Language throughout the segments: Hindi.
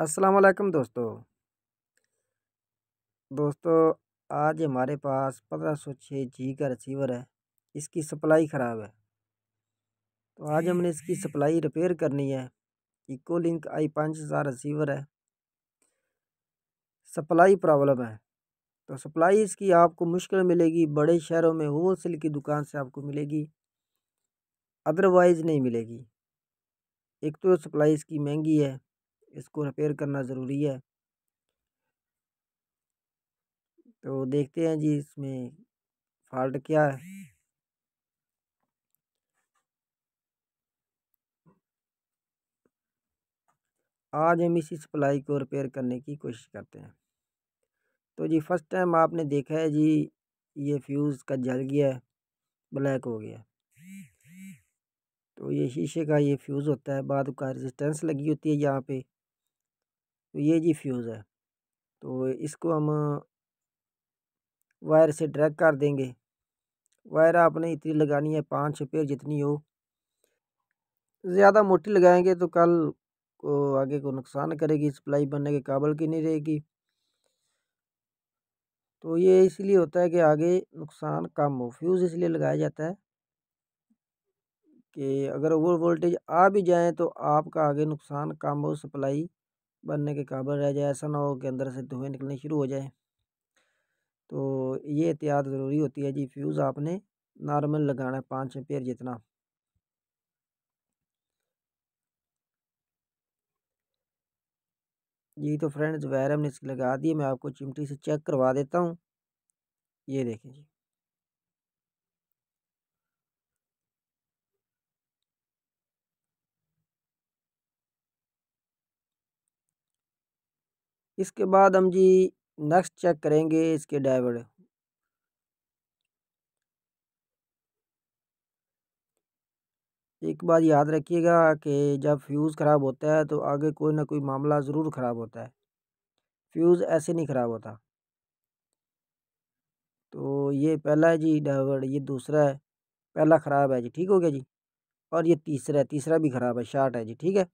अस्सलाम वालेकुम दोस्तों दोस्तों आज हमारे पास पंद्रह सौ छः जी का रिसीवर है इसकी सप्लाई ख़राब है तो आज हमने इसकी सप्लाई रिपेयर करनी है इको लिंक आई पाँच हज़ार रिसीवर है सप्लाई प्रॉब्लम है तो सप्लाई इसकी आपको मुश्किल मिलेगी बड़े शहरों में होल सेल की दुकान से आपको मिलेगी अदरवाइज़ नहीं मिलेगी एक तो सप्लाई इसकी महंगी है इसको रिपेयर करना ज़रूरी है तो देखते हैं जी इसमें फॉल्ट क्या है आज हम इसी सप्लाई को रिपेयर करने की कोशिश करते हैं तो जी फर्स्ट टाइम आपने देखा है जी ये फ्यूज़ का जल गया ब्लैक हो गया तो ये शीशे का ये फ्यूज़ होता है बाद का रेजिस्टेंस लगी होती है यहाँ पे तो ये जी फ्यूज़ है तो इसको हम वायर से ड्रैग कर देंगे वायर आपने इतनी लगानी है पाँच छः पेयर जितनी हो ज़्यादा मोटी लगाएंगे तो कल को आगे को नुकसान करेगी सप्लाई बनने के काबल की नहीं रहेगी तो ये इसलिए होता है कि आगे नुकसान कम हो फ्यूज़ इसलिए लगाया जाता है कि अगर ओवर वोल्टेज आ भी जाए तो आपका आगे नुकसान कम हो सप्लाई बनने के काबिल रह जाए ऐसा ना हो कि अंदर से धुएँ निकलने शुरू हो जाए तो ये एहतियात ज़रूरी होती है जी फ्यूज़ आपने नॉर्मल लगाना है पाँच एम्पेयर जितना जी तो फ्रेंड्स वायर हमने इसकी लगा दी मैं आपको चिमटी से चेक करवा देता हूँ ये देखें जी इसके बाद हम जी नेक्स्ट चेक करेंगे इसके डायवर्ड एक बात याद रखिएगा कि जब फ्यूज़ ख़राब होता है तो आगे कोई ना कोई मामला ज़रूर ख़राब होता है फ्यूज़ ऐसे नहीं ख़राब होता तो ये पहला है जी डायवर्ड ये दूसरा है पहला ख़राब है जी ठीक हो गया जी और ये तीसरा है तीसरा भी ख़राब है शार्ट है जी ठीक है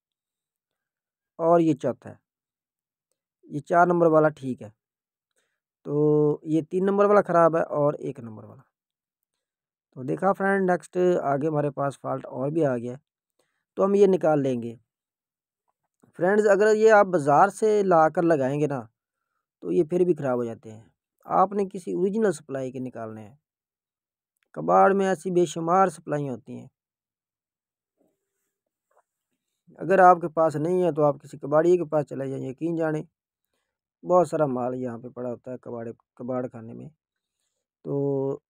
और ये चौथा है ये चार नंबर वाला ठीक है तो ये तीन नंबर वाला ख़राब है और एक नंबर वाला तो देखा फ्रेंड नेक्स्ट आगे हमारे पास फॉल्ट और भी आ गया तो हम ये निकाल लेंगे फ्रेंड्स अगर ये आप बाज़ार से ला कर लगाएंगे ना तो ये फिर भी ख़राब हो जाते हैं आपने किसी ओरिजिनल सप्लाई के निकालने हैं कबाड़ में ऐसी बेशुमार सप्लाई होती हैं अगर आपके पास नहीं है तो आप किसी कबाड़िए के पास चले जाएँ यकीन जाने बहुत सारा माल यहाँ पे पड़ा होता है कबाड़े कबाड़ खाने में तो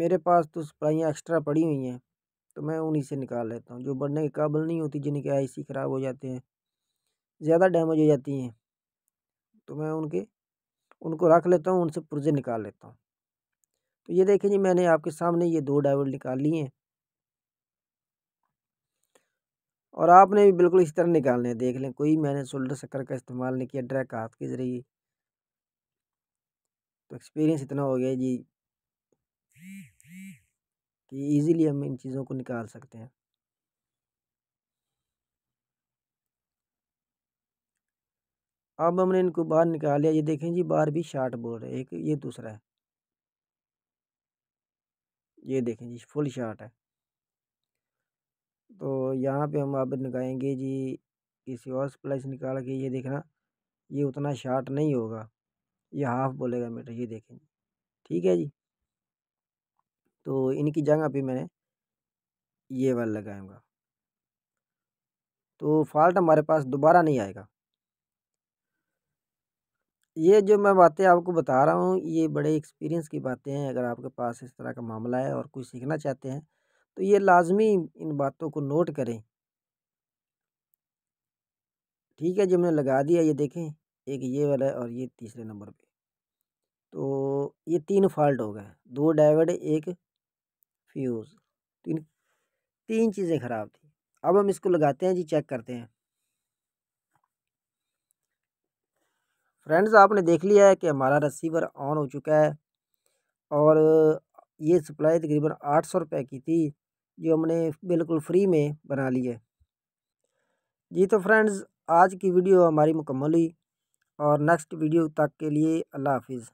मेरे पास तो सफाइयाँ एक्स्ट्रा पड़ी हुई हैं तो मैं उन्हीं से निकाल लेता हूँ जो बढ़ने के काबिल नहीं होती जिनके आईसी ख़राब हो जाते हैं ज़्यादा डैमेज हो जाती हैं तो मैं उनके उनको रख लेता हूँ उनसे पुर्जे निकाल लेता हूँ तो ये देखें जी मैंने आपके सामने ये दो डाइवल निकाल लिए हैं और आपने भी बिल्कुल इसी तरह निकालने देख लें कोई मैंने शोल्डर शक्कर का इस्तेमाल नहीं किया डायरेक्ट हाथ के ज़रिए तो एक्सपीरियंस इतना हो गया जी कि इजीली हम इन चीज़ों को निकाल सकते हैं अब हमने इनको बाहर निकाल लिया ये देखें जी बाहर भी शार्ट बोर्ड है एक ये दूसरा है ये देखें जी फुल शार्ट है तो यहाँ पे हम अब लगाएंगे जी किसी और प्लस निकाल के ये देखना ये उतना शार्ट नहीं होगा ये हाफ बोलेगा मीटर ये देखें ठीक है जी तो इनकी जगह पे मैंने ये वाला लगाऊंगा तो फॉल्ट हमारे पास दोबारा नहीं आएगा ये जो मैं बातें आपको बता रहा हूँ ये बड़े एक्सपीरियंस की बातें हैं अगर आपके पास इस तरह का मामला है और कुछ सीखना चाहते हैं तो ये लाजमी इन बातों को नोट करें ठीक है जी हमने लगा दिया ये देखें एक ये वाला है और ये तीसरे नंबर पे तो ये तीन फॉल्ट हो गए दो डाइवर्ट एक फ्यूज़ तीन तो तीन चीज़ें ख़राब थी अब हम इसको लगाते हैं जी चेक करते हैं फ्रेंड्स आपने देख लिया है कि हमारा रिसीवर ऑन हो चुका है और ये सप्लाई तकरीबन आठ सौ रुपये की थी जो हमने बिल्कुल फ्री में बना ली है जी तो फ्रेंड्स आज की वीडियो हमारी मुकम्मल हुई और नेक्स्ट वीडियो तक के लिए अल्लाह हाफिज़